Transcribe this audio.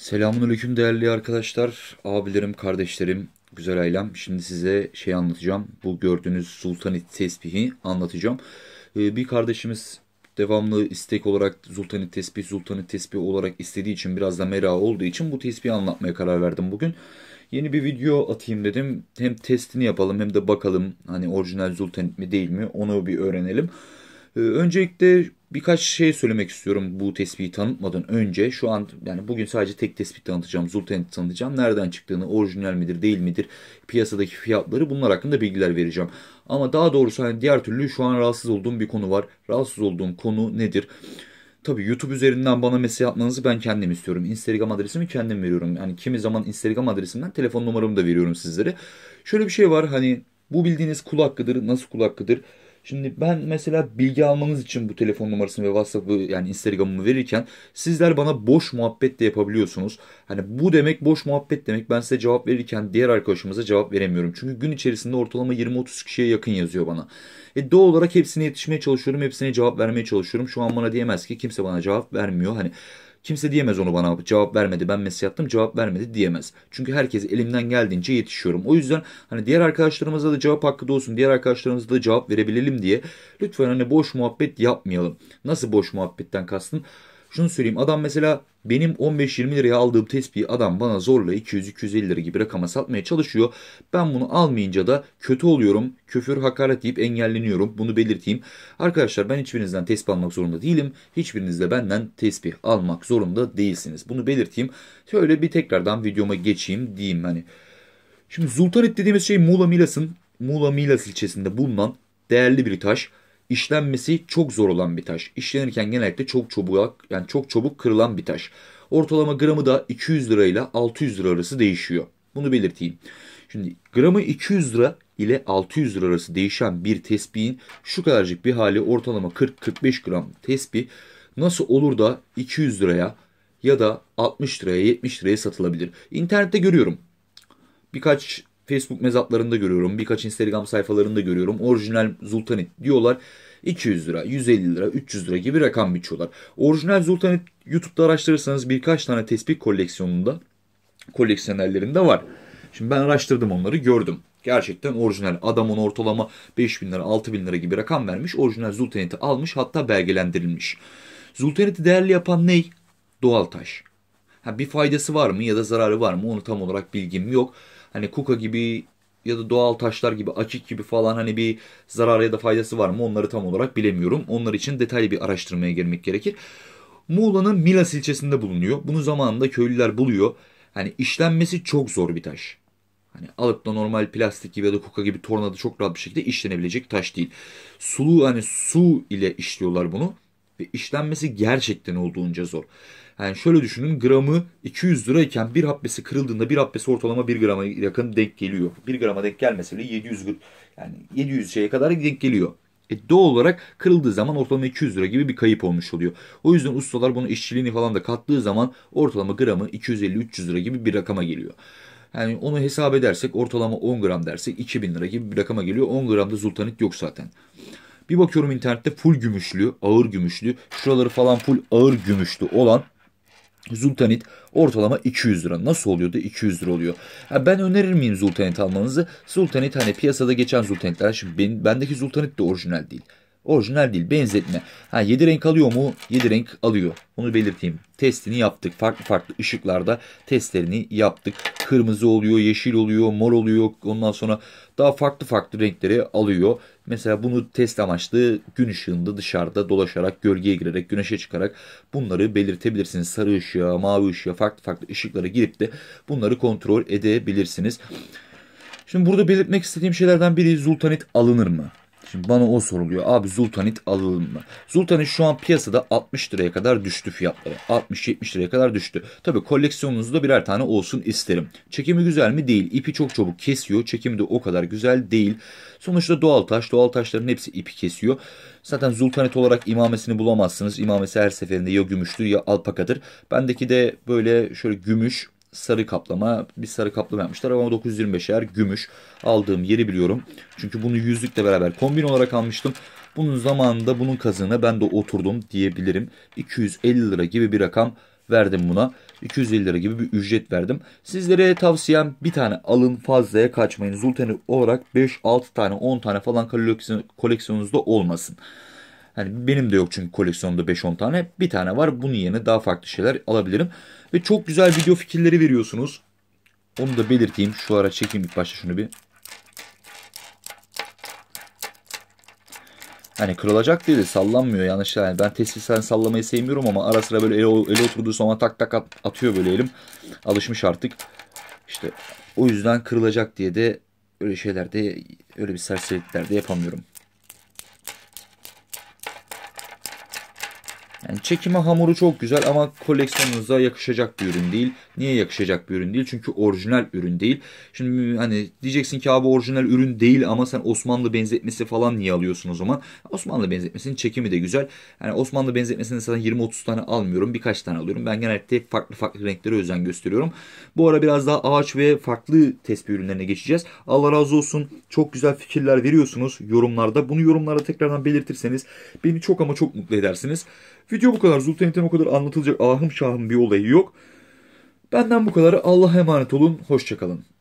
Selamünaleyküm değerli arkadaşlar, abilerim, kardeşlerim, güzel ailem. Şimdi size şey anlatacağım. Bu gördüğünüz sultanit tesbihi anlatacağım. Ee, bir kardeşimiz devamlı istek olarak sultanit tesbih, sultanit tesbih olarak istediği için biraz da merak olduğu için bu tesbihi anlatmaya karar verdim bugün. Yeni bir video atayım dedim. Hem testini yapalım hem de bakalım hani orijinal sultanit mi değil mi onu bir öğrenelim. Ee, öncelikle Birkaç şey söylemek istiyorum bu tespihi tanıtmadan önce. Şu an yani bugün sadece tek tespit tanıtacağım. Zulten tanıtacağım. Nereden çıktığını, orijinal midir değil midir, piyasadaki fiyatları bunlar hakkında bilgiler vereceğim. Ama daha doğrusu hani diğer türlü şu an rahatsız olduğum bir konu var. Rahatsız olduğum konu nedir? Tabii YouTube üzerinden bana mesaj atmanızı ben kendim istiyorum. Instagram adresimi kendim veriyorum. Yani kimi zaman Instagram adresimden telefon numaramı da veriyorum sizlere. Şöyle bir şey var hani bu bildiğiniz kul hakkıdır. Nasıl kul hakkıdır? Şimdi ben mesela bilgi almanız için bu telefon numarasını ve WhatsApp'ı yani Instagram'ımı verirken sizler bana boş muhabbet de yapabiliyorsunuz. Hani bu demek boş muhabbet demek ben size cevap verirken diğer arkadaşımıza cevap veremiyorum. Çünkü gün içerisinde ortalama 20-30 kişiye yakın yazıyor bana. E doğal olarak hepsine yetişmeye çalışıyorum, hepsine cevap vermeye çalışıyorum. Şu an bana diyemez ki kimse bana cevap vermiyor. Hani Kimse diyemez onu bana cevap vermedi ben mesaj attım cevap vermedi diyemez. Çünkü herkes elimden geldiğince yetişiyorum. O yüzden hani diğer arkadaşlarımıza da cevap hakkı da olsun diğer arkadaşlarımıza da cevap verebilelim diye lütfen hani boş muhabbet yapmayalım. Nasıl boş muhabbetten kastın? Şunu söyleyeyim adam mesela benim 15-20 liraya aldığım tespihi adam bana zorla 200-250 lira gibi rakama satmaya çalışıyor. Ben bunu almayınca da kötü oluyorum. köfür hakaret deyip engelleniyorum. Bunu belirteyim. Arkadaşlar ben hiçbirinizden tespih almak zorunda değilim. Hiçbiriniz de benden tespih almak zorunda değilsiniz. Bunu belirteyim. Şöyle bir tekrardan videoma geçeyim diyeyim hani. Şimdi Zultarit dediğimiz şey Muğla Milas'ın Muğla Milas ilçesinde bulunan değerli bir taş işlenmesi çok zor olan bir taş. İşlenirken genellikle çok çabuk yani çok çabuk kırılan bir taş. Ortalama gramı da 200 lira ile 600 lira arası değişiyor. Bunu belirteyim. Şimdi gramı 200 lira ile 600 lira arası değişen bir tesbihin şu kadarcık bir hali ortalama 40-45 gram tesbih nasıl olur da 200 liraya ya da 60 liraya 70 liraya satılabilir? İnternette görüyorum. Birkaç Facebook mezatlarında görüyorum. Birkaç Instagram sayfalarında görüyorum. Orijinal Zultanit diyorlar. 200 lira, 150 lira, 300 lira gibi rakam biçiyorlar. Orijinal Zultanit YouTube'da araştırırsanız birkaç tane tespit koleksiyonunda, koleksiyonerlerinde var. Şimdi ben araştırdım onları gördüm. Gerçekten orijinal. Adamın ortalama 5 bin lira 6 bin lira gibi rakam vermiş. Orijinal Zultanit'i almış hatta belgelendirilmiş. Zultanit'i değerli yapan ney? Doğal taş. Ha, bir faydası var mı ya da zararı var mı onu tam olarak bilgim yok hani kuka gibi ya da doğal taşlar gibi akik gibi falan hani bir zararı ya da faydası var mı onları tam olarak bilemiyorum. Onlar için detaylı bir araştırmaya girmek gerekir. Muğla'nın Milas ilçesinde bulunuyor. Bunu zamanında köylüler buluyor. Hani işlenmesi çok zor bir taş. Hani alıp da normal plastik gibi ya da kuka gibi tornada çok rahat bir şekilde işlenebilecek taş değil. Sulu hani su ile işliyorlar bunu ve işlenmesi gerçekten olduğunca zor. Yani şöyle düşünün gramı 200 lirayken bir habbesi kırıldığında bir habbesi ortalama 1 grama yakın denk geliyor. 1 grama denk gelmese bile 700 yani 700 şeye kadar denk geliyor. E, doğal olarak kırıldığı zaman ortalama 200 lira gibi bir kayıp olmuş oluyor. O yüzden ustalar bunu işçiliğini falan da kattığı zaman ortalama gramı 250-300 lira gibi bir rakama geliyor. Yani onu hesap edersek ortalama 10 gram dersek 2000 lira gibi bir rakama geliyor. 10 gramda zultanit yok zaten. Bir bakıyorum internette full gümüşlü, ağır gümüşlü, şuraları falan full ağır gümüşlü olan Zultanit ortalama 200 lira. Nasıl oluyor da 200 lira oluyor? Ya ben önerir miyim Zultanit almanızı? Zultanit hani piyasada geçen Zultanitler. Şimdi benim, bendeki Zultanit de orijinal değil. Orijinal değil benzetme. Ha 7 renk alıyor mu? 7 renk alıyor. Onu belirteyim. Testini yaptık. Farklı farklı ışıklarda testlerini yaptık. Kırmızı oluyor, yeşil oluyor, mor oluyor. Ondan sonra daha farklı farklı renkleri alıyor. Mesela bunu test amaçlı gün ışığında dışarıda dolaşarak, gölgeye girerek, güneşe çıkarak bunları belirtebilirsiniz. Sarı ışığa, mavi ışığa, farklı farklı ışıklara girip de bunları kontrol edebilirsiniz. Şimdi burada belirtmek istediğim şeylerden biri zultanit alınır mı? Şimdi bana o soruluyor. Abi Zultanit alalım mı? Zultanit şu an piyasada 60 liraya kadar düştü fiyatları. 60-70 liraya kadar düştü. Tabii koleksiyonunuzda birer tane olsun isterim. Çekimi güzel mi? Değil. İpi çok çabuk kesiyor. Çekimi de o kadar güzel değil. Sonuçta doğal taş. Doğal taşların hepsi ipi kesiyor. Zaten Zultanit olarak imamesini bulamazsınız. İmamesi her seferinde ya gümüştür ya alpakadır. Bendeki de böyle şöyle gümüş sarı kaplama bir sarı kaplama yapmışlar ama 925'er gümüş aldığım yeri biliyorum. Çünkü bunu yüzlükle beraber kombin olarak almıştım. Bunun zamanında bunun kazığına ben de oturdum diyebilirim. 250 lira gibi bir rakam verdim buna. 250 lira gibi bir ücret verdim. Sizlere tavsiyem bir tane alın fazlaya kaçmayın. Zulteni olarak 5-6 tane 10 tane falan koleksiyonunuzda olmasın. Hani benim de yok çünkü koleksiyonda 5-10 tane. Bir tane var. Bunun yerine daha farklı şeyler alabilirim. Ve çok güzel video fikirleri veriyorsunuz. Onu da belirteyim. Şu ara çekeyim ilk başta şunu bir. Hani kırılacak değil de sallanmıyor yanlışlar. Yani ben testisten sallamayı sevmiyorum ama ara sıra böyle ele, ele oturduğu zaman tak tak at, atıyor böyle elim. Alışmış artık. İşte o yüzden kırılacak diye de öyle şeylerde öyle bir serserilikler de yapamıyorum. Yani çekime hamuru çok güzel ama koleksiyonunuza yakışacak bir ürün değil. Niye yakışacak bir ürün değil? Çünkü orijinal ürün değil. Şimdi hani diyeceksin ki abi orijinal ürün değil ama sen Osmanlı benzetmesi falan niye alıyorsun o zaman? Osmanlı benzetmesinin çekimi de güzel. Yani Osmanlı benzetmesini zaten 20-30 tane almıyorum. Birkaç tane alıyorum. Ben genellikle farklı farklı renklere özen gösteriyorum. Bu ara biraz daha ağaç ve farklı tespih ürünlerine geçeceğiz. Allah razı olsun. Çok güzel fikirler veriyorsunuz yorumlarda. Bunu yorumlarda tekrardan belirtirseniz beni çok ama çok mutlu edersiniz. Video Video bu kadar. Zultanet'ten o kadar anlatılacak ahım şahım bir olayı yok. Benden bu kadar. Allah'a emanet olun. Hoşçakalın.